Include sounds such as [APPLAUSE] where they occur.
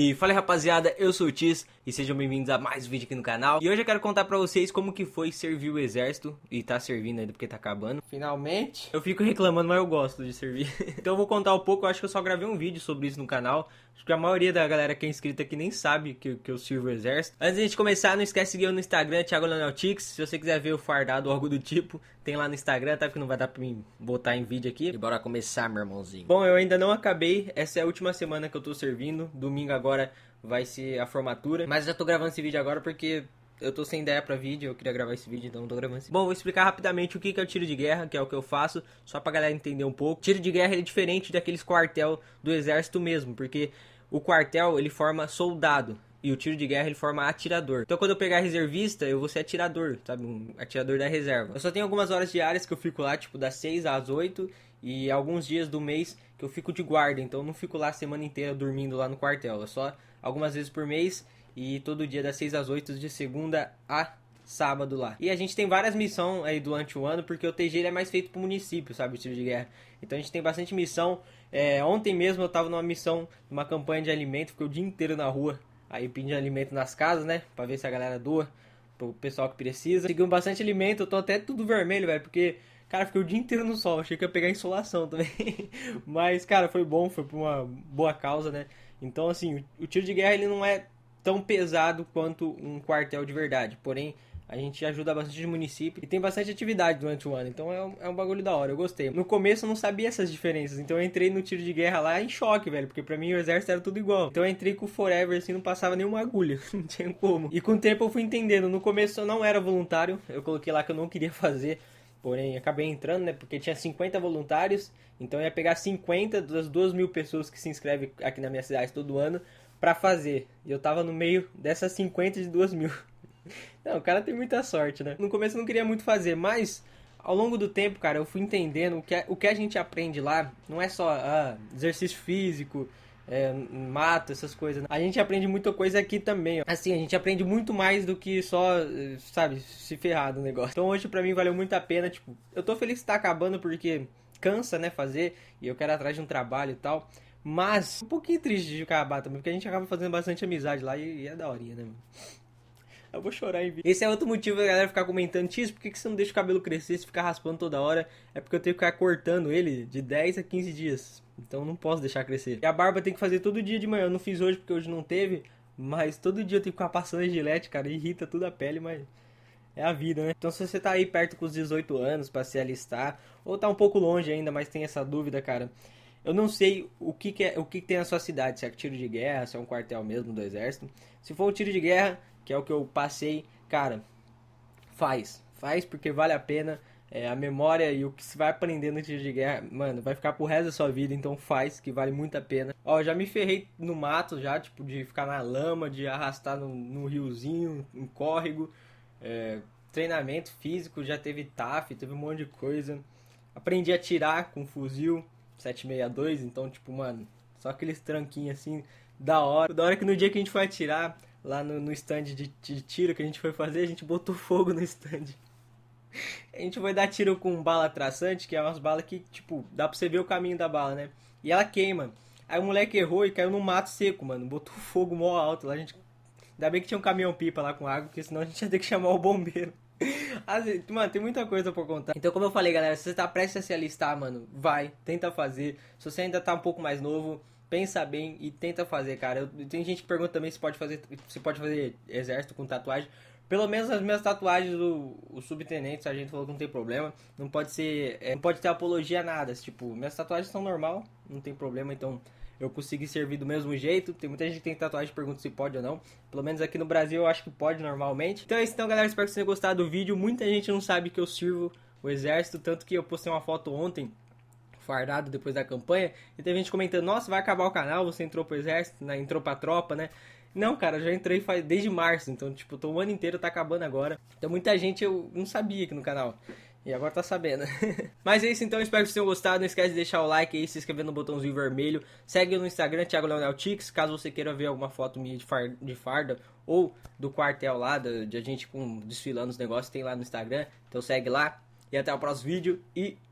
E fala rapaziada, eu sou o Tiz e sejam bem-vindos a mais um vídeo aqui no canal. E hoje eu quero contar pra vocês como que foi servir o exército, e tá servindo ainda porque tá acabando. Finalmente! Eu fico reclamando, mas eu gosto de servir. [LAUGHS] então eu vou contar um pouco, eu acho que eu só gravei um vídeo sobre isso no canal, acho que a maioria da galera que é inscrita aqui nem sabe que, que eu sirvo o exército. Antes de a gente começar, não esquece de seguir eu no Instagram, Thiago Tix se você quiser ver o fardado ou algo do tipo, tem lá no Instagram, tá? Porque não vai dar pra mim botar em vídeo aqui. E bora começar, meu irmãozinho. Bom, eu ainda não acabei, essa é a última semana que eu tô servindo, domingo agora vai ser a formatura. Mas já tô gravando esse vídeo agora porque eu tô sem ideia para vídeo, eu queria gravar esse vídeo, então tô gravando esse. Bom, vou explicar rapidamente o que é o tiro de guerra, que é o que eu faço, só pra galera entender um pouco. Tiro de guerra é diferente daqueles quartel do exército mesmo, porque o quartel ele forma soldado. E o tiro de guerra ele forma atirador. Então quando eu pegar reservista, eu vou ser atirador, sabe? Um atirador da reserva. Eu só tenho algumas horas diárias que eu fico lá, tipo, das 6 às 8 e alguns dias do mês que eu fico de guarda. Então eu não fico lá a semana inteira dormindo lá no quartel. É só algumas vezes por mês e todo dia das 6 às 8 de segunda a sábado lá. E a gente tem várias missões aí durante o ano, porque o TG é mais feito pro município, sabe, o tiro de guerra. Então a gente tem bastante missão. É, ontem mesmo eu tava numa missão, numa campanha de alimento, fiquei o dia inteiro na rua, aí pedindo alimento nas casas, né, pra ver se a galera doa, pro pessoal que precisa. Seguiu bastante alimento, eu tô até tudo vermelho, velho, porque... Cara, fiquei o dia inteiro no sol, achei que ia pegar insolação também. [LAUGHS] Mas, cara, foi bom, foi por uma boa causa, né? Então, assim, o tiro de guerra ele não é tão pesado quanto um quartel de verdade. Porém, a gente ajuda bastante o município e tem bastante atividade durante o ano. Então é um, é um bagulho da hora, eu gostei. No começo eu não sabia essas diferenças, então eu entrei no tiro de guerra lá em choque, velho, porque para mim o exército era tudo igual. Então eu entrei com o Forever assim, não passava nenhuma agulha, [LAUGHS] não tinha como. E com o tempo eu fui entendendo. No começo eu não era voluntário, eu coloquei lá que eu não queria [LAUGHS] fazer Porém, acabei entrando, né? Porque tinha 50 voluntários, então eu ia pegar 50 das 2 mil pessoas que se inscrevem aqui na minha cidade todo ano para fazer. E eu tava no meio dessas 50 de 2 mil. [LAUGHS] Não, o cara tem muita sorte, né? No começo eu não queria muito fazer, mas ao longo do tempo, cara, eu fui entendendo o que, é, o que a gente aprende lá não é só ah, exercício físico, é, mato, essas coisas. Né? A gente aprende muita coisa aqui também, ó. Assim, a gente aprende muito mais do que só, eh, sabe, se ferrar do negócio. Então hoje para mim valeu muito a pena, tipo, eu tô feliz que tá acabando porque cansa, né, fazer, e eu quero atrás de um trabalho e tal. Mas, um pouquinho triste de acabar também, porque a gente acaba fazendo bastante amizade lá e, e é daorinha, né, mano? Eu vou chorar em vídeo. Esse é outro motivo da galera ficar comentando, Tis, por que, você não deixa o cabelo crescer se ficar raspando toda hora? É porque eu tenho que ficar cortando ele de 10 a 15 dias. Então não posso deixar crescer. E a barba tem que fazer todo dia de manhã. Eu não fiz hoje porque hoje não teve. Mas todo dia eu tenho que ficar passando a gilete, cara. Irrita toda a pele, mas é a vida, né? Então se você tá aí perto com os 18 anos para se alistar, ou tá um pouco longe ainda, mas tem essa dúvida, cara. Eu não sei o que, que é, o que, que, tem na sua cidade, se é tiro de guerra, se é um quartel mesmo do exército. Se for um tiro de guerra, que é o que eu passei, cara, faz. Faz porque vale a pena. É, a memória e o que se vai aprender no de guerra, mano, vai ficar pro resto da sua vida, então faz, que vale muito a pena. Ó, já me ferrei no mato, já, tipo, de ficar na lama, de arrastar no, no riozinho, em córrego. É, treinamento físico, já teve TAF, teve um monte de coisa. Aprendi a tirar com fuzil 762, então, tipo, mano, só aqueles tranquinhos assim, da hora. Da hora que no dia que a gente foi atirar, lá no, no stand de, de tiro que a gente foi fazer, a gente botou [LAUGHS] fogo no stand. A gente foi dar tiro com bala traçante, que é umas balas que, tipo, dá pra você ver o caminho da bala, né? E ela queima. Aí o moleque errou e caiu no mato seco, mano. Botou fogo mó alto lá. A gente... Ainda bem que tinha um caminhão pipa lá com água, porque senão a gente ia ter que chamar o bombeiro. [LAUGHS] mano, tem muita coisa pra contar. Então, como eu falei, galera, se você tá prestes a se alistar, mano, vai, tenta fazer. Se você ainda tá um pouco mais novo, pensa bem e tenta fazer, cara. Eu, tem gente que pergunta também se pode fazer, se pode fazer exército com tatuagem. Pelo menos as minhas tatuagens, do o subtenente, a gente falou que não tem problema. Não pode ser. É, não pode ter apologia a nada. Tipo, minhas tatuagens são normal, não tem problema, então eu consegui servir do mesmo jeito. Tem muita gente que tem tatuagem e pergunta se pode ou não. Pelo menos aqui no Brasil eu acho que pode normalmente. Então é isso então, galera. Espero que vocês tenham gostado do vídeo. Muita gente não sabe que eu sirvo o exército, tanto que eu postei uma foto ontem fardado depois da campanha. E teve gente comentando, nossa, vai acabar o canal, você entrou pro exército, né? entrou pra tropa, né? Não, cara, já entrei faz, desde março, então, tipo, tô o ano inteiro, tá acabando agora. Então muita gente eu não sabia aqui no canal. E agora tá sabendo. [LAUGHS] Mas é isso então, espero que vocês tenham gostado. Não esquece de deixar o like aí, se inscrever no botãozinho vermelho. Segue no Instagram, Thiago Leonel Tix, caso você queira ver alguma foto minha de farda, de farda ou do quartel lá, de a gente com, desfilando os negócios, tem lá no Instagram. Então segue lá. E até o próximo vídeo e